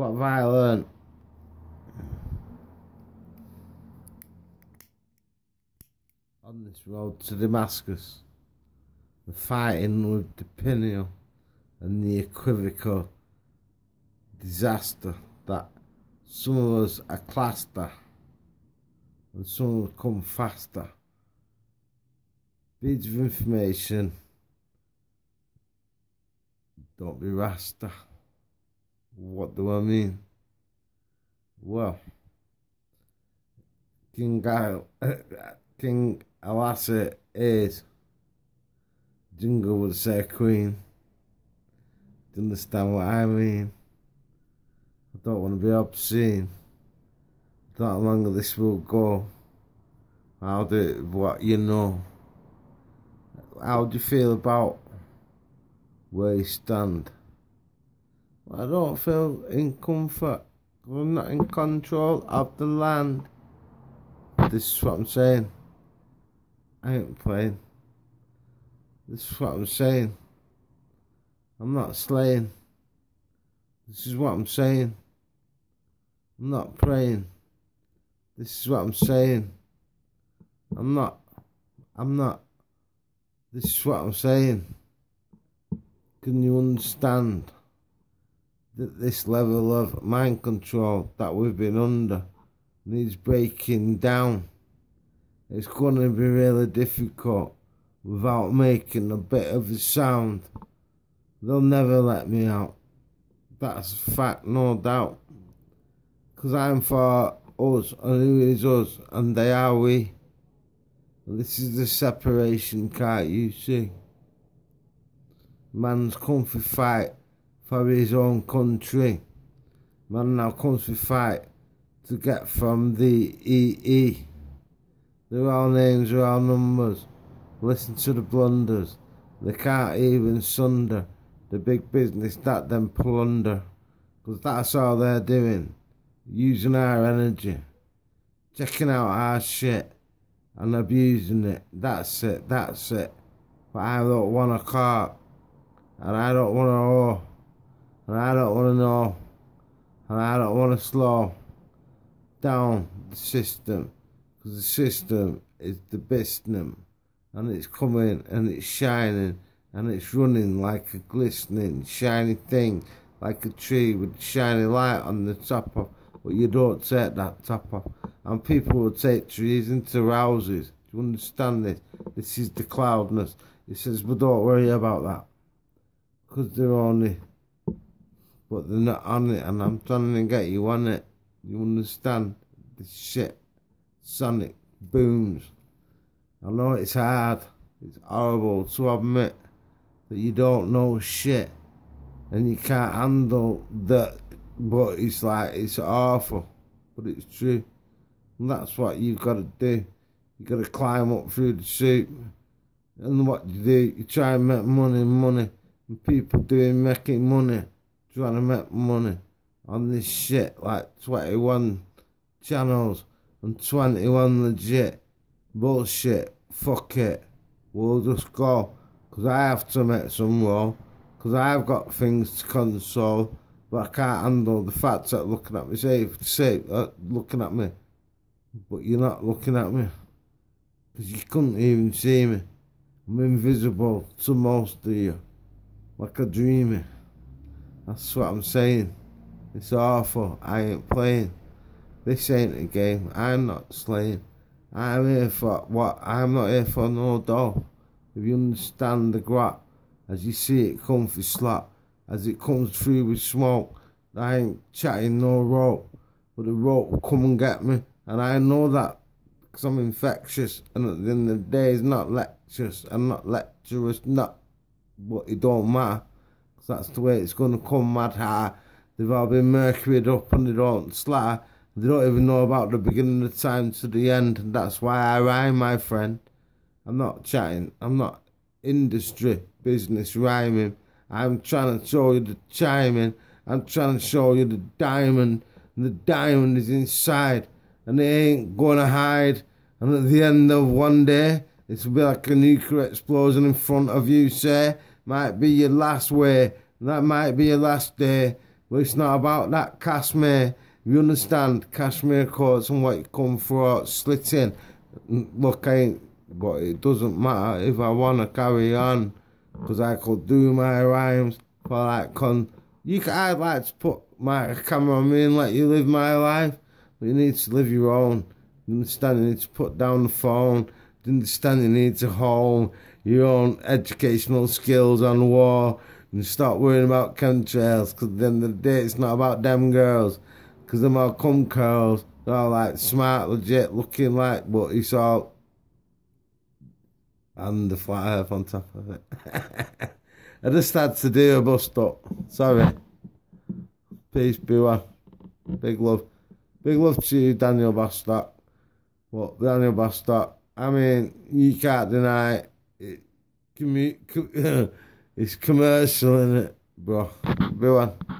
What violent? On this road to Damascus, the fighting with the Piniel and the equivocal disaster that some of us are cluster and some of come faster. Bits of information. Don't be rasta. What do I mean? Well, King Al- King Alassa is Jingle would say Queen. Do you understand what I mean? I don't want to be obscene. That long this will go. How do what you know? How do you feel about where you stand? I don't feel in comfort. I'm not in control of the land. This is what I'm saying. I ain't playing. This is what I'm saying. I'm not slaying. This is what I'm saying. I'm not praying. This is what I'm saying. I'm not. I'm not. This is what I'm saying. Can you understand? this level of mind control that we've been under needs breaking down. It's going to be really difficult without making a bit of a sound. They'll never let me out. That's a fact, no doubt. Because I'm for us, and who is us, and they are we. This is the separation card you see. Man's comfy fight for his own country. Man now comes to fight to get from the EE. They're all names, they're all numbers. Listen to the blunders. They can't even sunder the big business that them plunder. Because that's all they're doing. Using our energy. Checking out our shit. And abusing it. That's it, that's it. But I don't want a car. And I don't want a and I don't want to know, and I don't want to slow down the system, because the system is the best num, and it's coming, and it's shining, and it's running like a glistening, shiny thing, like a tree with a shiny light on the top of, but you don't take that top off, and people will take trees into houses, do you understand this? This is the cloudness. It says, but don't worry about that, because they're only but they're not on it, and I'm trying to get you on it. You understand? The shit. Sonic booms. I know it's hard. It's horrible to admit that you don't know shit and you can't handle that. But it's like, it's awful. But it's true. And that's what you've got to do. You've got to climb up through the soup. And what you do, you try and make money, money. And people doing making money trying to make money on this shit like 21 channels and 21 legit bullshit. Fuck it. We'll just go. Because I have to make some more. Because I've got things to console. But I can't handle the fact that looking at me, say, say, uh, looking at me. But you're not looking at me. Because you couldn't even see me. I'm invisible to most of you. Like a dreamer. That's what I'm saying. It's awful. I ain't playing. This ain't a game. I'm not slaying. I'm here for what? I'm not here for no doll. If you understand the grot, as you see it come for slap, as it comes through with smoke, I ain't chatting no rope, but the rope will come and get me. And I know that because I'm infectious. And at the end of the day, it's not lectures. I'm not lecturous, not, but it don't matter that's the way it's going to come, mad high. They've all been mercuryed up and they don't slack. They don't even know about the beginning of time to the end, and that's why I rhyme, my friend. I'm not chatting. I'm not industry business rhyming. I'm trying to show you the chiming. I'm trying to show you the diamond. And the diamond is inside, and it ain't gonna hide. And at the end of one day, it's will be like a nuclear explosion in front of you, sir. Might be your last way. That might be your last day. But it's not about that, Kashmir. You understand? Kashmir courts and what you come for, slitting. Look, I ain't, but it doesn't matter if I want to carry on. Because I could do my rhymes for like con. You could, I'd like to put my camera on me and let you live my life. But you need to live your own. You understand? You need to put down the phone. You understand? You need to hold your own educational skills on war and stop worrying about chemtrails because then the day it's not about them girls because them all cum girls they're all like smart legit looking like but it's all and the flat earth on top of it I just had to do a bust up. sorry peace be well big love big love to you Daniel Bastard what well, Daniel Bastard I mean you can't deny it it, commu- it's commercial in it, bro. Go on.